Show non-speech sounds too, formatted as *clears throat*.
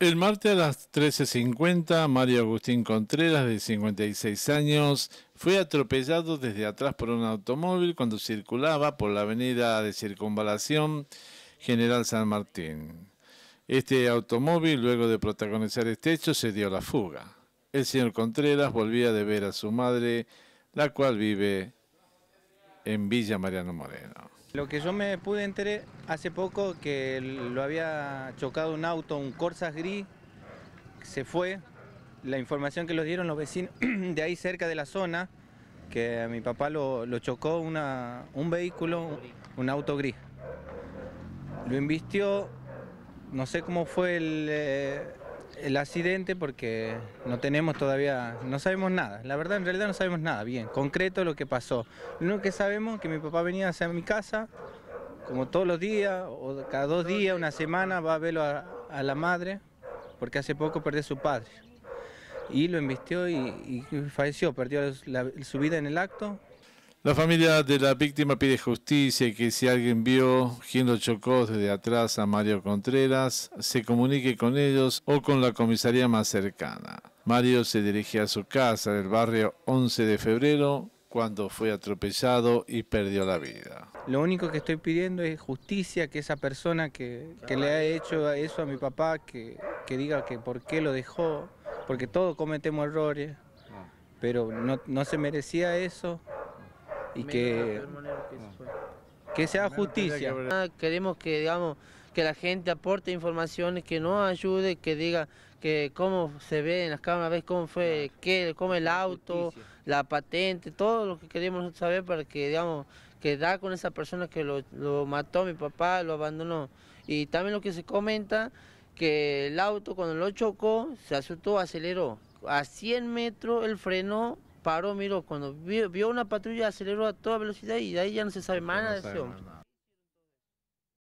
El martes a las 13.50, Mario Agustín Contreras, de 56 años, fue atropellado desde atrás por un automóvil cuando circulaba por la avenida de Circunvalación General San Martín. Este automóvil, luego de protagonizar este hecho, se dio la fuga. El señor Contreras volvía de ver a su madre, la cual vive en Villa Mariano Moreno. Lo que yo me pude enterar hace poco que lo había chocado un auto, un Corsa gris, se fue. La información que nos dieron los vecinos *clears throat* de ahí cerca de la zona, que a mi papá lo, chocó un vehículo, un auto gris. Lo invistió, no sé cómo fue el, eh, el accidente porque no tenemos todavía, no sabemos nada. La verdad, en realidad no sabemos nada bien, concreto lo que pasó. Lo único que sabemos es que mi papá venía hacia mi casa, como todos los días, o cada dos días, una semana, va a verlo a, la madre, porque hace poco perdió a su padre. Y lo embistió y, falleció, perdió su vida en el acto, la familia de la víctima pide justicia y que si alguien vio quién lo chocó desde atrás a Mario Contreras, se comunique con ellos o con la comisaría más cercana. Mario se dirigía a su casa del barrio 11 de febrero cuando fue atropellado y perdió la vida. Lo único que estoy pidiendo es justicia, que esa persona que, le ha hecho eso a mi papá, que, diga que por qué lo dejó, porque todos cometemos errores, ah. pero no, no se merecía eso y que, que, sea justicia. Queremos que digamos que la gente aporte informaciones, que no ayude, que diga que cómo se ve en las cámaras, ves cómo fue, qué, el auto, la patente, todo lo que queremos saber para que, digamos, que da con esa persona que lo, mató mi papá, lo abandonó. Y también lo que se comenta, que el auto cuando lo chocó, se asustó, aceleró. A 100 metros el frenó paró, miro, cuando vio, una patrulla aceleró a toda velocidad y de ahí ya no se sabe más nada de